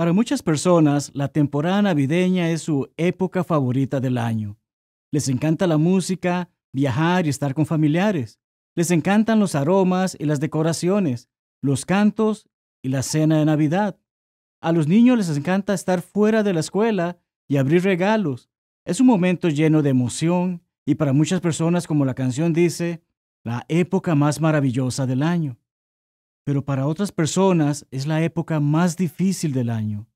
Para muchas personas, la temporada navideña es su época favorita del año. Les encanta la música, viajar y estar con familiares. Les encantan los aromas y las decoraciones, los cantos y la cena de Navidad. A los niños les encanta estar fuera de la escuela y abrir regalos. Es un momento lleno de emoción y para muchas personas, como la canción dice, la época más maravillosa del año pero para otras personas es la época más difícil del año.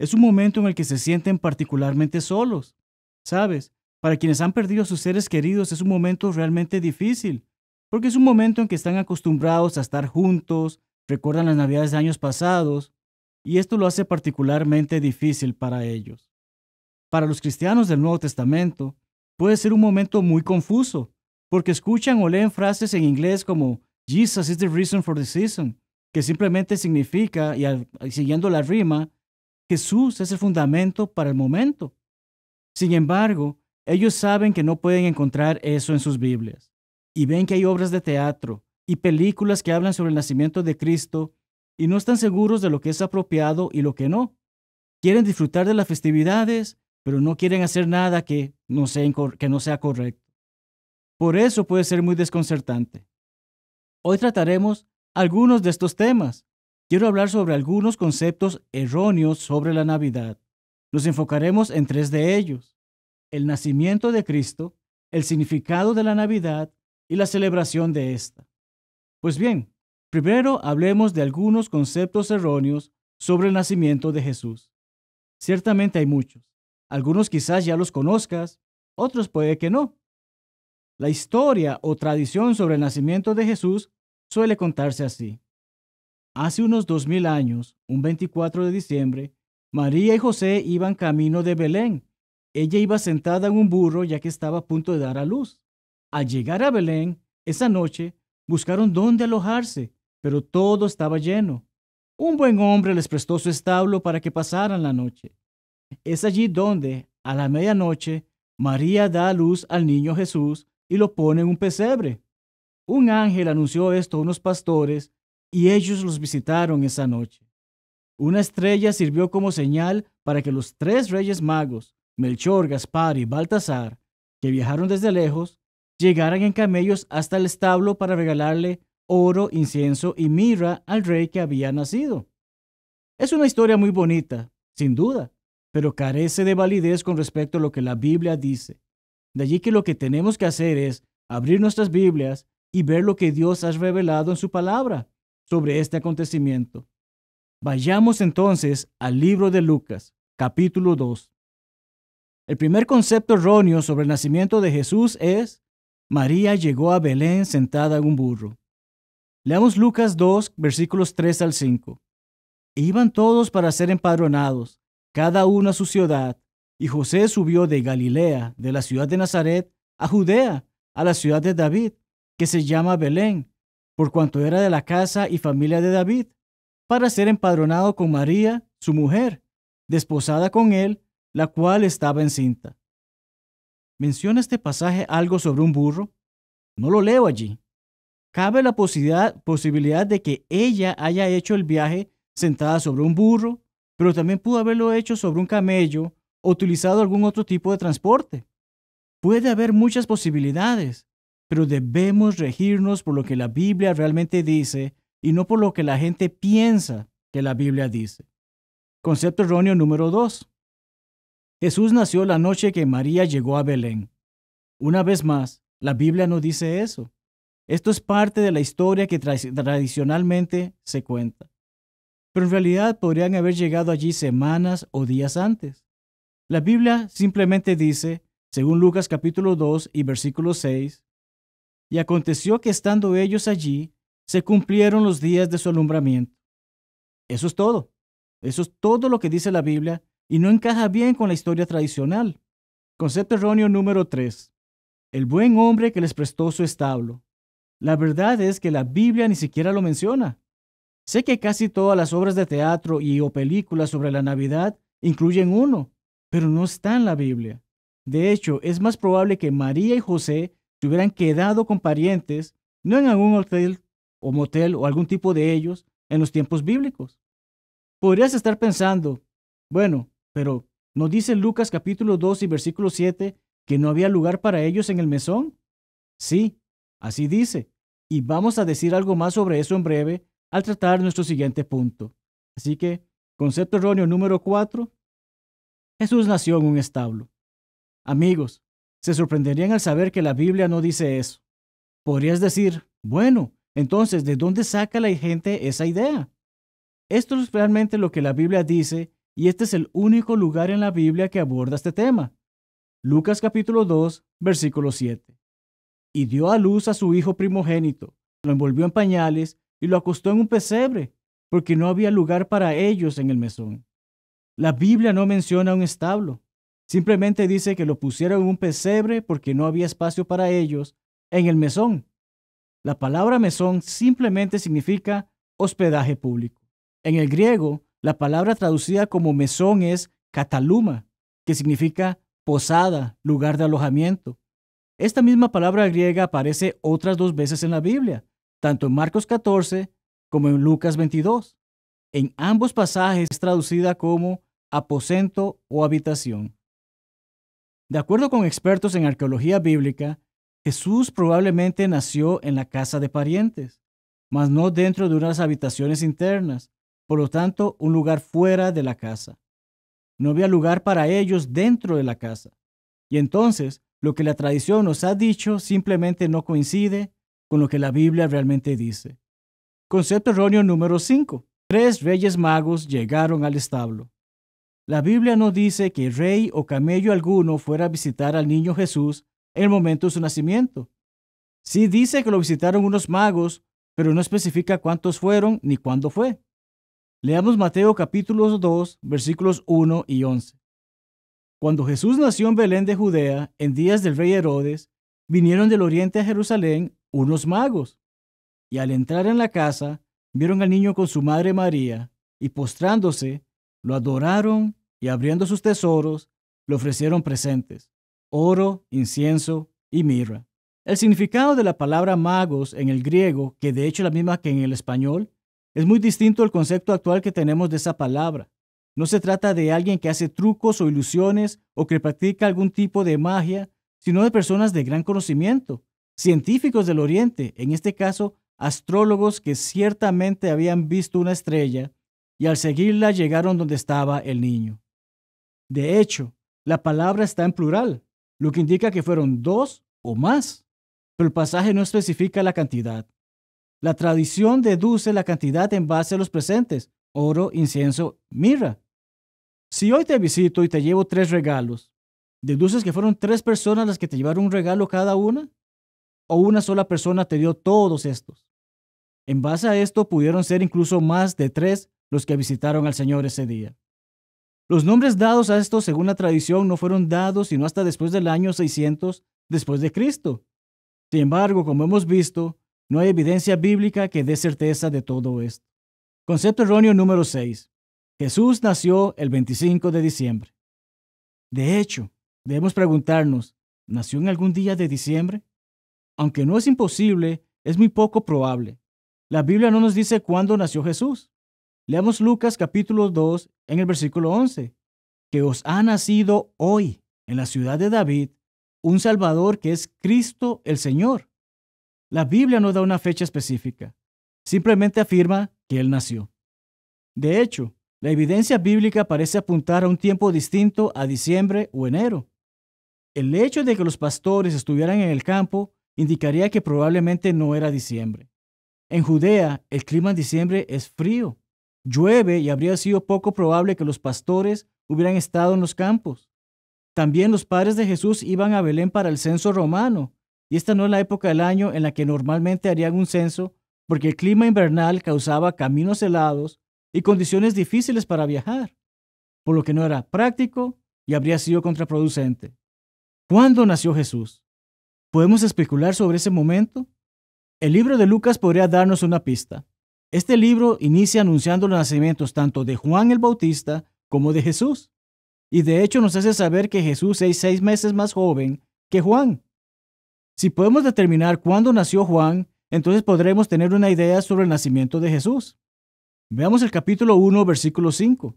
Es un momento en el que se sienten particularmente solos. ¿Sabes? Para quienes han perdido a sus seres queridos es un momento realmente difícil, porque es un momento en que están acostumbrados a estar juntos, recuerdan las navidades de años pasados, y esto lo hace particularmente difícil para ellos. Para los cristianos del Nuevo Testamento, puede ser un momento muy confuso, porque escuchan o leen frases en inglés como Jesus is the reason for the season, que simplemente significa, y siguiendo la rima, Jesús es el fundamento para el momento. Sin embargo, ellos saben que no pueden encontrar eso en sus Biblias. Y ven que hay obras de teatro y películas que hablan sobre el nacimiento de Cristo y no están seguros de lo que es apropiado y lo que no. Quieren disfrutar de las festividades, pero no quieren hacer nada que no sea, que no sea correcto. Por eso puede ser muy desconcertante. Hoy trataremos algunos de estos temas. Quiero hablar sobre algunos conceptos erróneos sobre la Navidad. Nos enfocaremos en tres de ellos. El nacimiento de Cristo, el significado de la Navidad y la celebración de esta. Pues bien, primero hablemos de algunos conceptos erróneos sobre el nacimiento de Jesús. Ciertamente hay muchos. Algunos quizás ya los conozcas, otros puede que no. La historia o tradición sobre el nacimiento de Jesús suele contarse así. Hace unos dos mil años, un 24 de diciembre, María y José iban camino de Belén. Ella iba sentada en un burro ya que estaba a punto de dar a luz. Al llegar a Belén, esa noche, buscaron dónde alojarse, pero todo estaba lleno. Un buen hombre les prestó su establo para que pasaran la noche. Es allí donde, a la medianoche, María da a luz al niño Jesús y lo pone en un pesebre. Un ángel anunció esto a unos pastores y ellos los visitaron esa noche. Una estrella sirvió como señal para que los tres reyes magos, Melchor, Gaspar y Baltasar, que viajaron desde lejos, llegaran en camellos hasta el establo para regalarle oro, incienso y mirra al rey que había nacido. Es una historia muy bonita, sin duda, pero carece de validez con respecto a lo que la Biblia dice. De allí que lo que tenemos que hacer es abrir nuestras Biblias y ver lo que Dios ha revelado en su palabra sobre este acontecimiento. Vayamos entonces al libro de Lucas, capítulo 2. El primer concepto erróneo sobre el nacimiento de Jesús es, María llegó a Belén sentada en un burro. Leamos Lucas 2, versículos 3 al 5. E iban todos para ser empadronados, cada uno a su ciudad, y José subió de Galilea, de la ciudad de Nazaret, a Judea, a la ciudad de David, que se llama Belén, por cuanto era de la casa y familia de David, para ser empadronado con María, su mujer, desposada con él, la cual estaba encinta. ¿Menciona este pasaje algo sobre un burro? No lo leo allí. Cabe la posibilidad, posibilidad de que ella haya hecho el viaje sentada sobre un burro, pero también pudo haberlo hecho sobre un camello utilizado algún otro tipo de transporte. Puede haber muchas posibilidades, pero debemos regirnos por lo que la Biblia realmente dice y no por lo que la gente piensa que la Biblia dice. Concepto erróneo número 2. Jesús nació la noche que María llegó a Belén. Una vez más, la Biblia no dice eso. Esto es parte de la historia que tradicionalmente se cuenta. Pero en realidad podrían haber llegado allí semanas o días antes. La Biblia simplemente dice, según Lucas capítulo 2 y versículo 6, y aconteció que estando ellos allí, se cumplieron los días de su alumbramiento. Eso es todo. Eso es todo lo que dice la Biblia y no encaja bien con la historia tradicional. Concepto erróneo número 3. El buen hombre que les prestó su establo. La verdad es que la Biblia ni siquiera lo menciona. Sé que casi todas las obras de teatro y o películas sobre la Navidad incluyen uno, pero no está en la Biblia. De hecho, es más probable que María y José se hubieran quedado con parientes, no en algún hotel o motel o algún tipo de ellos, en los tiempos bíblicos. Podrías estar pensando, bueno, pero ¿no dice Lucas capítulo 2 y versículo 7 que no había lugar para ellos en el mesón? Sí, así dice, y vamos a decir algo más sobre eso en breve al tratar nuestro siguiente punto. Así que, concepto erróneo número 4, Jesús nació en un establo. Amigos, se sorprenderían al saber que la Biblia no dice eso. Podrías decir, bueno, entonces, ¿de dónde saca la gente esa idea? Esto es realmente lo que la Biblia dice y este es el único lugar en la Biblia que aborda este tema. Lucas capítulo 2, versículo 7. Y dio a luz a su hijo primogénito, lo envolvió en pañales y lo acostó en un pesebre, porque no había lugar para ellos en el mesón. La Biblia no menciona un establo. Simplemente dice que lo pusieron en un pesebre porque no había espacio para ellos en el mesón. La palabra mesón simplemente significa hospedaje público. En el griego, la palabra traducida como mesón es cataluma, que significa posada, lugar de alojamiento. Esta misma palabra griega aparece otras dos veces en la Biblia, tanto en Marcos 14 como en Lucas 22. En ambos pasajes es traducida como aposento o habitación. De acuerdo con expertos en arqueología bíblica, Jesús probablemente nació en la casa de parientes, mas no dentro de unas habitaciones internas, por lo tanto, un lugar fuera de la casa. No había lugar para ellos dentro de la casa. Y entonces, lo que la tradición nos ha dicho simplemente no coincide con lo que la Biblia realmente dice. Concepto erróneo número 5. Tres reyes magos llegaron al establo. La Biblia no dice que rey o camello alguno fuera a visitar al niño Jesús en el momento de su nacimiento. Sí dice que lo visitaron unos magos, pero no especifica cuántos fueron ni cuándo fue. Leamos Mateo capítulos 2, versículos 1 y 11. Cuando Jesús nació en Belén de Judea, en días del rey Herodes, vinieron del oriente a Jerusalén unos magos. Y al entrar en la casa, vieron al niño con su madre María, y postrándose, lo adoraron y abriendo sus tesoros, le ofrecieron presentes, oro, incienso y mirra. El significado de la palabra magos en el griego, que de hecho es la misma que en el español, es muy distinto al concepto actual que tenemos de esa palabra. No se trata de alguien que hace trucos o ilusiones o que practica algún tipo de magia, sino de personas de gran conocimiento, científicos del Oriente, en este caso astrólogos que ciertamente habían visto una estrella y al seguirla llegaron donde estaba el niño. De hecho, la palabra está en plural, lo que indica que fueron dos o más, pero el pasaje no especifica la cantidad. La tradición deduce la cantidad en base a los presentes, oro, incienso, mirra. Si hoy te visito y te llevo tres regalos, ¿deduces que fueron tres personas las que te llevaron un regalo cada una? ¿O una sola persona te dio todos estos? En base a esto pudieron ser incluso más de tres los que visitaron al Señor ese día. Los nombres dados a estos, según la tradición, no fueron dados sino hasta después del año 600 después de Cristo. Sin embargo, como hemos visto, no hay evidencia bíblica que dé certeza de todo esto. Concepto erróneo número 6. Jesús nació el 25 de diciembre. De hecho, debemos preguntarnos, ¿nació en algún día de diciembre? Aunque no es imposible, es muy poco probable. La Biblia no nos dice cuándo nació Jesús. Leamos Lucas capítulo 2 en el versículo 11, que os ha nacido hoy en la ciudad de David un Salvador que es Cristo el Señor. La Biblia no da una fecha específica, simplemente afirma que Él nació. De hecho, la evidencia bíblica parece apuntar a un tiempo distinto a diciembre o enero. El hecho de que los pastores estuvieran en el campo indicaría que probablemente no era diciembre. En Judea, el clima en diciembre es frío Llueve y habría sido poco probable que los pastores hubieran estado en los campos. También los padres de Jesús iban a Belén para el censo romano, y esta no es la época del año en la que normalmente harían un censo, porque el clima invernal causaba caminos helados y condiciones difíciles para viajar, por lo que no era práctico y habría sido contraproducente. ¿Cuándo nació Jesús? ¿Podemos especular sobre ese momento? El libro de Lucas podría darnos una pista. Este libro inicia anunciando los nacimientos tanto de Juan el Bautista como de Jesús. Y de hecho nos hace saber que Jesús es seis meses más joven que Juan. Si podemos determinar cuándo nació Juan, entonces podremos tener una idea sobre el nacimiento de Jesús. Veamos el capítulo 1, versículo 5.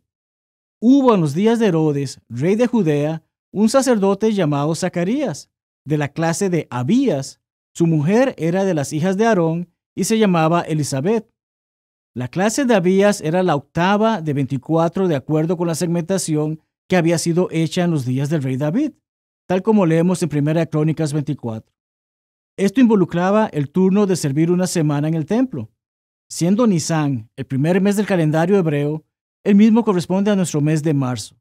Hubo en los días de Herodes, rey de Judea, un sacerdote llamado Zacarías, de la clase de Abías. Su mujer era de las hijas de Aarón y se llamaba Elizabeth. La clase de Abías era la octava de 24 de acuerdo con la segmentación que había sido hecha en los días del rey David, tal como leemos en 1 Crónicas 24. Esto involucraba el turno de servir una semana en el templo. Siendo Nisan el primer mes del calendario hebreo, el mismo corresponde a nuestro mes de marzo,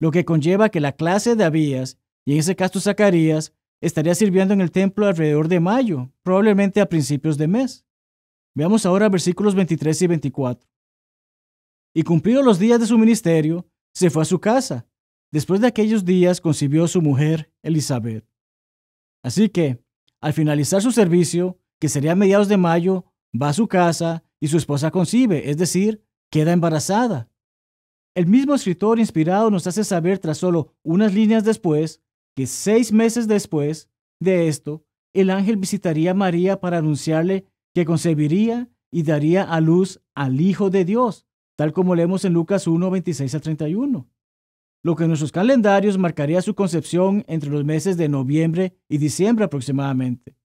lo que conlleva que la clase de Abías, y en ese caso Zacarías, estaría sirviendo en el templo alrededor de mayo, probablemente a principios de mes. Veamos ahora versículos 23 y 24. Y cumplidos los días de su ministerio, se fue a su casa. Después de aquellos días concibió su mujer, Elizabeth. Así que, al finalizar su servicio, que sería a mediados de mayo, va a su casa y su esposa concibe, es decir, queda embarazada. El mismo escritor inspirado nos hace saber tras solo unas líneas después que seis meses después de esto, el ángel visitaría a María para anunciarle que concebiría y daría a luz al Hijo de Dios, tal como leemos en Lucas 1, 26 a 31, lo que en nuestros calendarios marcaría su concepción entre los meses de noviembre y diciembre aproximadamente.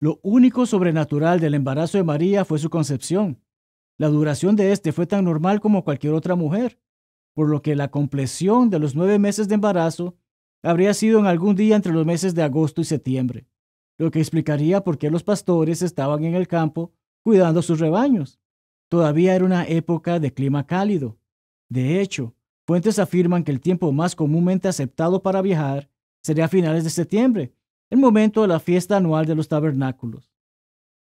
Lo único sobrenatural del embarazo de María fue su concepción. La duración de este fue tan normal como cualquier otra mujer, por lo que la compleción de los nueve meses de embarazo habría sido en algún día entre los meses de agosto y septiembre lo que explicaría por qué los pastores estaban en el campo cuidando sus rebaños. Todavía era una época de clima cálido. De hecho, fuentes afirman que el tiempo más comúnmente aceptado para viajar sería a finales de septiembre, el momento de la fiesta anual de los tabernáculos.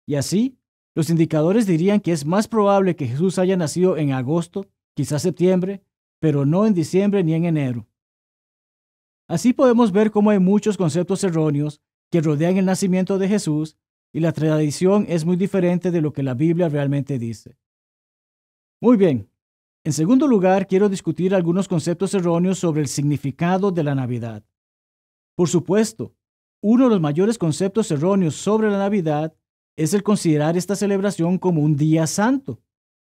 Y así, los indicadores dirían que es más probable que Jesús haya nacido en agosto, quizás septiembre, pero no en diciembre ni en enero. Así podemos ver cómo hay muchos conceptos erróneos que rodean el nacimiento de Jesús y la tradición es muy diferente de lo que la Biblia realmente dice. Muy bien, en segundo lugar quiero discutir algunos conceptos erróneos sobre el significado de la Navidad. Por supuesto, uno de los mayores conceptos erróneos sobre la Navidad es el considerar esta celebración como un día santo.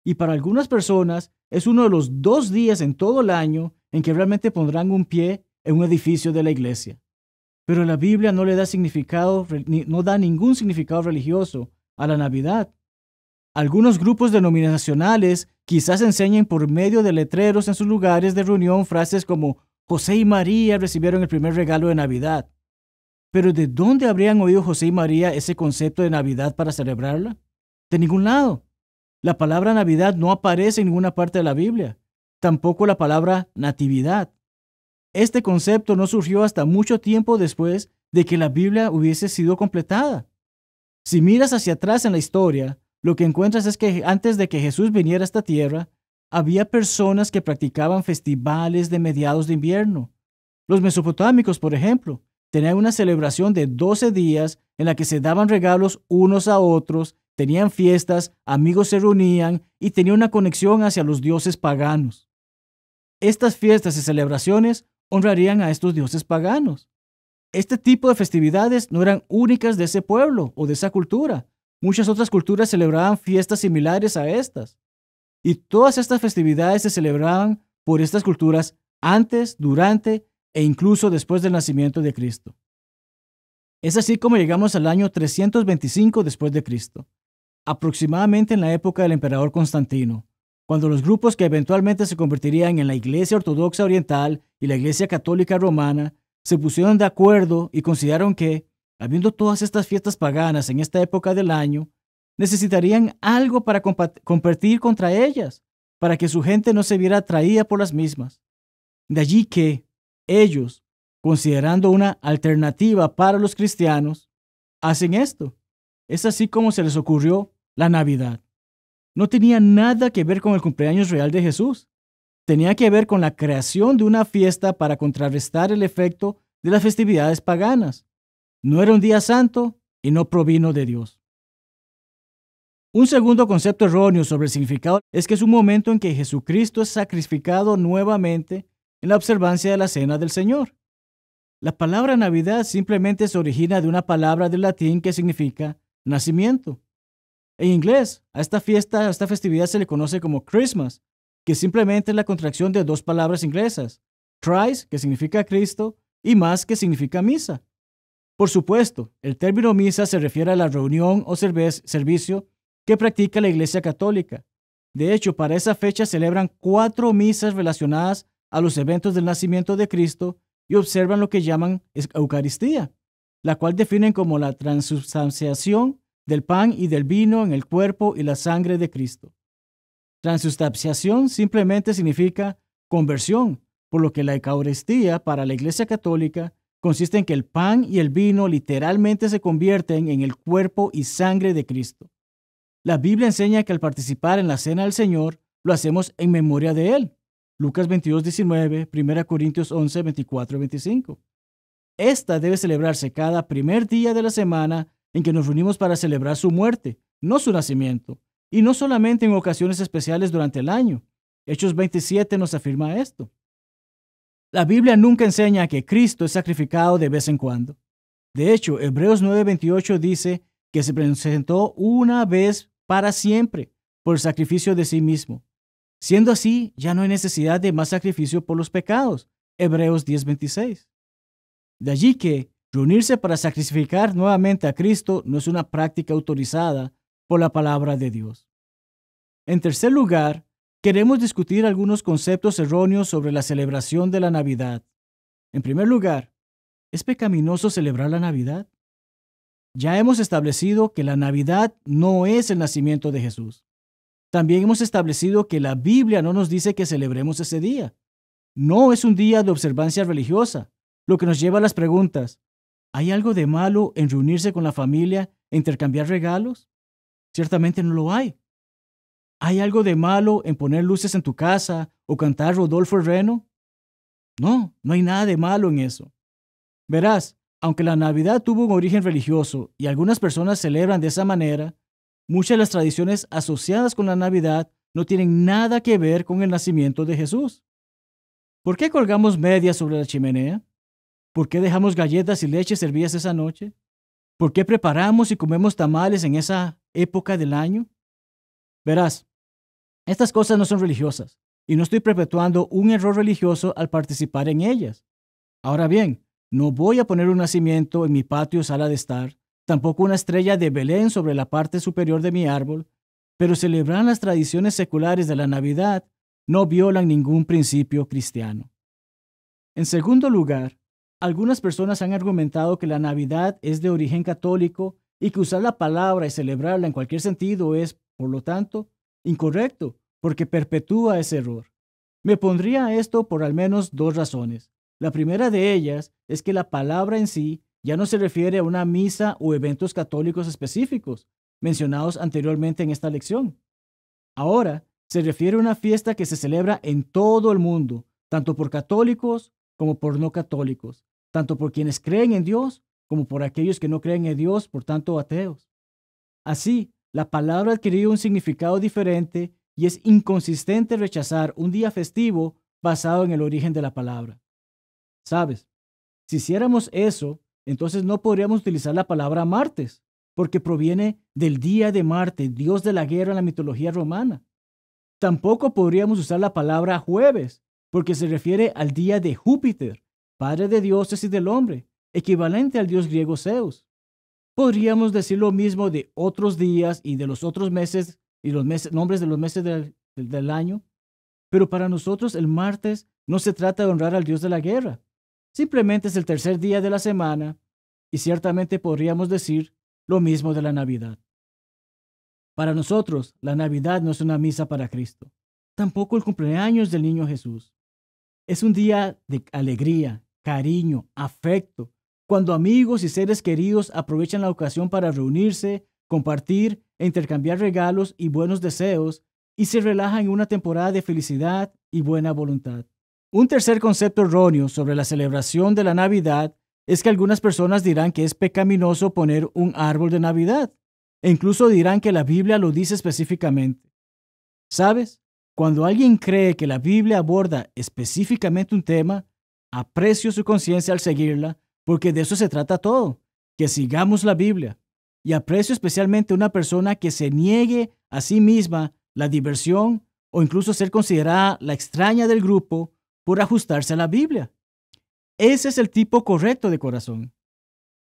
Y para algunas personas es uno de los dos días en todo el año en que realmente pondrán un pie en un edificio de la iglesia. Pero la Biblia no le da significado, no da ningún significado religioso a la Navidad. Algunos grupos denominacionales quizás enseñen por medio de letreros en sus lugares de reunión frases como José y María recibieron el primer regalo de Navidad. Pero ¿de dónde habrían oído José y María ese concepto de Navidad para celebrarla? De ningún lado. La palabra Navidad no aparece en ninguna parte de la Biblia, tampoco la palabra natividad. Este concepto no surgió hasta mucho tiempo después de que la Biblia hubiese sido completada. Si miras hacia atrás en la historia, lo que encuentras es que antes de que Jesús viniera a esta tierra, había personas que practicaban festivales de mediados de invierno. Los mesopotámicos, por ejemplo, tenían una celebración de 12 días en la que se daban regalos unos a otros, tenían fiestas, amigos se reunían y tenían una conexión hacia los dioses paganos. Estas fiestas y celebraciones honrarían a estos dioses paganos. Este tipo de festividades no eran únicas de ese pueblo o de esa cultura. Muchas otras culturas celebraban fiestas similares a estas. Y todas estas festividades se celebraban por estas culturas antes, durante e incluso después del nacimiento de Cristo. Es así como llegamos al año 325 después de Cristo, aproximadamente en la época del emperador Constantino, cuando los grupos que eventualmente se convertirían en la Iglesia Ortodoxa Oriental y la Iglesia Católica Romana se pusieron de acuerdo y consideraron que, habiendo todas estas fiestas paganas en esta época del año, necesitarían algo para competir contra ellas, para que su gente no se viera atraída por las mismas. De allí que ellos, considerando una alternativa para los cristianos, hacen esto. Es así como se les ocurrió la Navidad no tenía nada que ver con el cumpleaños real de Jesús. Tenía que ver con la creación de una fiesta para contrarrestar el efecto de las festividades paganas. No era un día santo y no provino de Dios. Un segundo concepto erróneo sobre el significado es que es un momento en que Jesucristo es sacrificado nuevamente en la observancia de la cena del Señor. La palabra Navidad simplemente se origina de una palabra del latín que significa nacimiento. En inglés, a esta fiesta, a esta festividad se le conoce como Christmas, que simplemente es la contracción de dos palabras inglesas, Christ, que significa Cristo, y Mass, que significa misa. Por supuesto, el término misa se refiere a la reunión o servicio que practica la Iglesia Católica. De hecho, para esa fecha celebran cuatro misas relacionadas a los eventos del nacimiento de Cristo y observan lo que llaman Eucaristía, la cual definen como la transubstanciación del pan y del vino en el cuerpo y la sangre de Cristo. Transustanciación simplemente significa conversión, por lo que la Eucaristía para la Iglesia Católica consiste en que el pan y el vino literalmente se convierten en el cuerpo y sangre de Cristo. La Biblia enseña que al participar en la cena del Señor, lo hacemos en memoria de Él. Lucas 22, 19, 1 Corintios 11, 24 25. Esta debe celebrarse cada primer día de la semana en que nos reunimos para celebrar su muerte, no su nacimiento, y no solamente en ocasiones especiales durante el año. Hechos 27 nos afirma esto. La Biblia nunca enseña que Cristo es sacrificado de vez en cuando. De hecho, Hebreos 9:28 dice que se presentó una vez para siempre por el sacrificio de sí mismo. Siendo así, ya no hay necesidad de más sacrificio por los pecados. Hebreos 10:26. De allí que Reunirse para sacrificar nuevamente a Cristo no es una práctica autorizada por la palabra de Dios. En tercer lugar, queremos discutir algunos conceptos erróneos sobre la celebración de la Navidad. En primer lugar, ¿es pecaminoso celebrar la Navidad? Ya hemos establecido que la Navidad no es el nacimiento de Jesús. También hemos establecido que la Biblia no nos dice que celebremos ese día. No es un día de observancia religiosa, lo que nos lleva a las preguntas, ¿Hay algo de malo en reunirse con la familia e intercambiar regalos? Ciertamente no lo hay. ¿Hay algo de malo en poner luces en tu casa o cantar Rodolfo Reno? No, no hay nada de malo en eso. Verás, aunque la Navidad tuvo un origen religioso y algunas personas celebran de esa manera, muchas de las tradiciones asociadas con la Navidad no tienen nada que ver con el nacimiento de Jesús. ¿Por qué colgamos medias sobre la chimenea? ¿Por qué dejamos galletas y leche servidas esa noche? ¿Por qué preparamos y comemos tamales en esa época del año? Verás, estas cosas no son religiosas y no estoy perpetuando un error religioso al participar en ellas. Ahora bien, no voy a poner un nacimiento en mi patio o sala de estar, tampoco una estrella de Belén sobre la parte superior de mi árbol, pero celebrar las tradiciones seculares de la Navidad no violan ningún principio cristiano. En segundo lugar, algunas personas han argumentado que la Navidad es de origen católico y que usar la palabra y celebrarla en cualquier sentido es, por lo tanto, incorrecto, porque perpetúa ese error. Me pondría a esto por al menos dos razones. La primera de ellas es que la palabra en sí ya no se refiere a una misa o eventos católicos específicos, mencionados anteriormente en esta lección. Ahora, se refiere a una fiesta que se celebra en todo el mundo, tanto por católicos como por no católicos, tanto por quienes creen en Dios como por aquellos que no creen en Dios, por tanto ateos. Así, la palabra ha adquirido un significado diferente y es inconsistente rechazar un día festivo basado en el origen de la palabra. ¿Sabes? Si hiciéramos eso, entonces no podríamos utilizar la palabra martes, porque proviene del día de Marte, dios de la guerra en la mitología romana. Tampoco podríamos usar la palabra jueves, porque se refiere al día de Júpiter, padre de dioses y del hombre, equivalente al dios griego Zeus. Podríamos decir lo mismo de otros días y de los otros meses y los nombres de los meses del año, pero para nosotros el martes no se trata de honrar al dios de la guerra, simplemente es el tercer día de la semana y ciertamente podríamos decir lo mismo de la Navidad. Para nosotros, la Navidad no es una misa para Cristo, tampoco el cumpleaños del niño Jesús. Es un día de alegría, cariño, afecto, cuando amigos y seres queridos aprovechan la ocasión para reunirse, compartir intercambiar regalos y buenos deseos y se relajan en una temporada de felicidad y buena voluntad. Un tercer concepto erróneo sobre la celebración de la Navidad es que algunas personas dirán que es pecaminoso poner un árbol de Navidad e incluso dirán que la Biblia lo dice específicamente. ¿Sabes? Cuando alguien cree que la Biblia aborda específicamente un tema, aprecio su conciencia al seguirla, porque de eso se trata todo, que sigamos la Biblia. Y aprecio especialmente una persona que se niegue a sí misma la diversión o incluso ser considerada la extraña del grupo por ajustarse a la Biblia. Ese es el tipo correcto de corazón.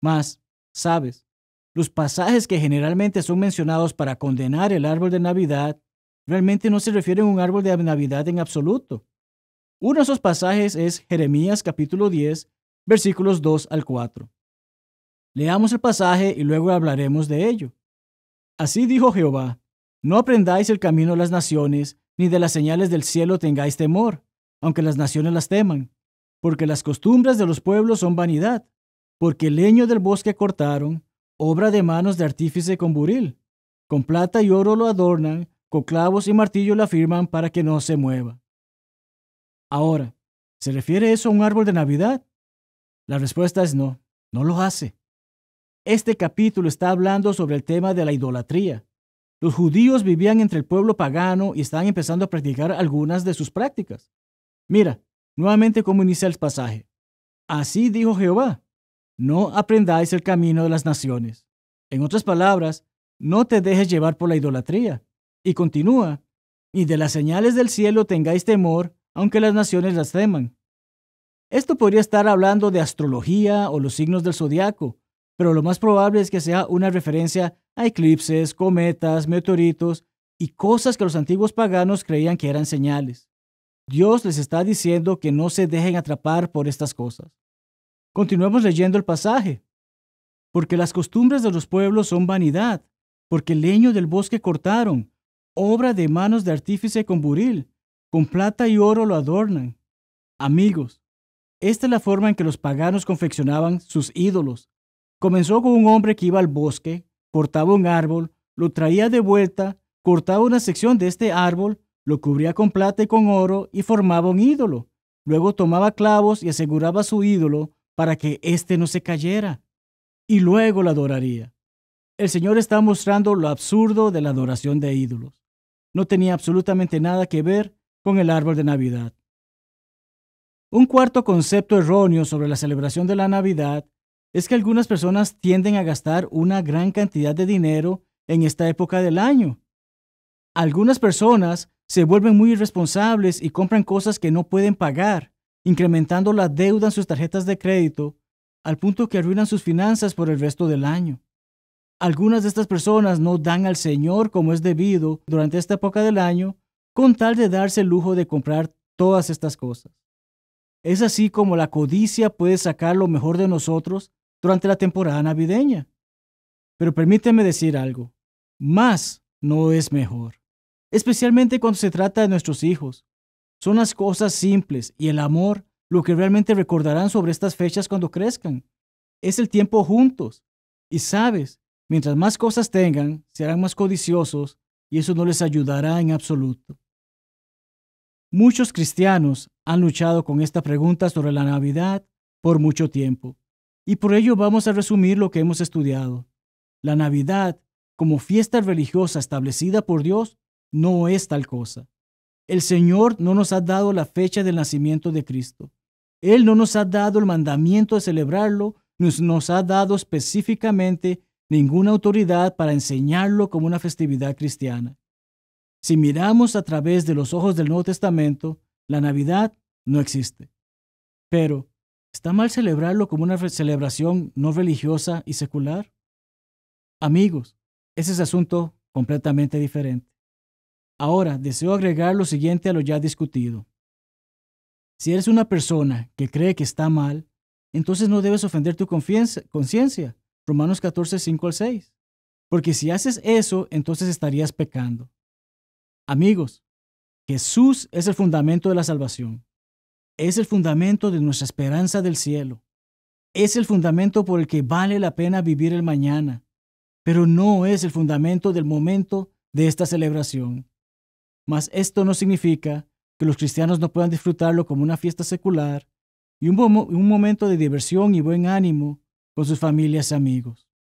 Más, sabes, los pasajes que generalmente son mencionados para condenar el árbol de Navidad realmente no se refiere a un árbol de Navidad en absoluto. Uno de esos pasajes es Jeremías capítulo 10, versículos 2 al 4. Leamos el pasaje y luego hablaremos de ello. Así dijo Jehová, no aprendáis el camino de las naciones, ni de las señales del cielo tengáis temor, aunque las naciones las teman, porque las costumbres de los pueblos son vanidad, porque el leño del bosque cortaron, obra de manos de artífice con buril, con plata y oro lo adornan, con clavos y martillo la firman para que no se mueva. Ahora, ¿se refiere eso a un árbol de Navidad? La respuesta es no, no lo hace. Este capítulo está hablando sobre el tema de la idolatría. Los judíos vivían entre el pueblo pagano y estaban empezando a practicar algunas de sus prácticas. Mira, nuevamente cómo inicia el pasaje. Así dijo Jehová, no aprendáis el camino de las naciones. En otras palabras, no te dejes llevar por la idolatría. Y continúa, y de las señales del cielo tengáis temor, aunque las naciones las teman. Esto podría estar hablando de astrología o los signos del zodiaco, pero lo más probable es que sea una referencia a eclipses, cometas, meteoritos y cosas que los antiguos paganos creían que eran señales. Dios les está diciendo que no se dejen atrapar por estas cosas. Continuemos leyendo el pasaje. Porque las costumbres de los pueblos son vanidad, porque el leño del bosque cortaron, obra de manos de artífice con buril, con plata y oro lo adornan. Amigos, esta es la forma en que los paganos confeccionaban sus ídolos. Comenzó con un hombre que iba al bosque, cortaba un árbol, lo traía de vuelta, cortaba una sección de este árbol, lo cubría con plata y con oro y formaba un ídolo. Luego tomaba clavos y aseguraba su ídolo para que éste no se cayera. Y luego lo adoraría. El Señor está mostrando lo absurdo de la adoración de ídolos no tenía absolutamente nada que ver con el árbol de Navidad. Un cuarto concepto erróneo sobre la celebración de la Navidad es que algunas personas tienden a gastar una gran cantidad de dinero en esta época del año. Algunas personas se vuelven muy irresponsables y compran cosas que no pueden pagar, incrementando la deuda en sus tarjetas de crédito, al punto que arruinan sus finanzas por el resto del año. Algunas de estas personas no dan al Señor como es debido durante esta época del año con tal de darse el lujo de comprar todas estas cosas. Es así como la codicia puede sacar lo mejor de nosotros durante la temporada navideña. Pero permíteme decir algo, más no es mejor, especialmente cuando se trata de nuestros hijos. Son las cosas simples y el amor lo que realmente recordarán sobre estas fechas cuando crezcan. Es el tiempo juntos. Y sabes, Mientras más cosas tengan, serán más codiciosos y eso no les ayudará en absoluto. Muchos cristianos han luchado con esta pregunta sobre la Navidad por mucho tiempo, y por ello vamos a resumir lo que hemos estudiado. La Navidad, como fiesta religiosa establecida por Dios, no es tal cosa. El Señor no nos ha dado la fecha del nacimiento de Cristo. Él no nos ha dado el mandamiento de celebrarlo, nos, nos ha dado específicamente ninguna autoridad para enseñarlo como una festividad cristiana. Si miramos a través de los ojos del Nuevo Testamento, la Navidad no existe. Pero, ¿está mal celebrarlo como una celebración no religiosa y secular? Amigos, ese es asunto completamente diferente. Ahora, deseo agregar lo siguiente a lo ya discutido. Si eres una persona que cree que está mal, entonces no debes ofender tu conciencia. Romanos 14, 5 al 6. Porque si haces eso, entonces estarías pecando. Amigos, Jesús es el fundamento de la salvación. Es el fundamento de nuestra esperanza del cielo. Es el fundamento por el que vale la pena vivir el mañana, pero no es el fundamento del momento de esta celebración. Mas esto no significa que los cristianos no puedan disfrutarlo como una fiesta secular y un, un momento de diversión y buen ánimo con sus familias y amigos.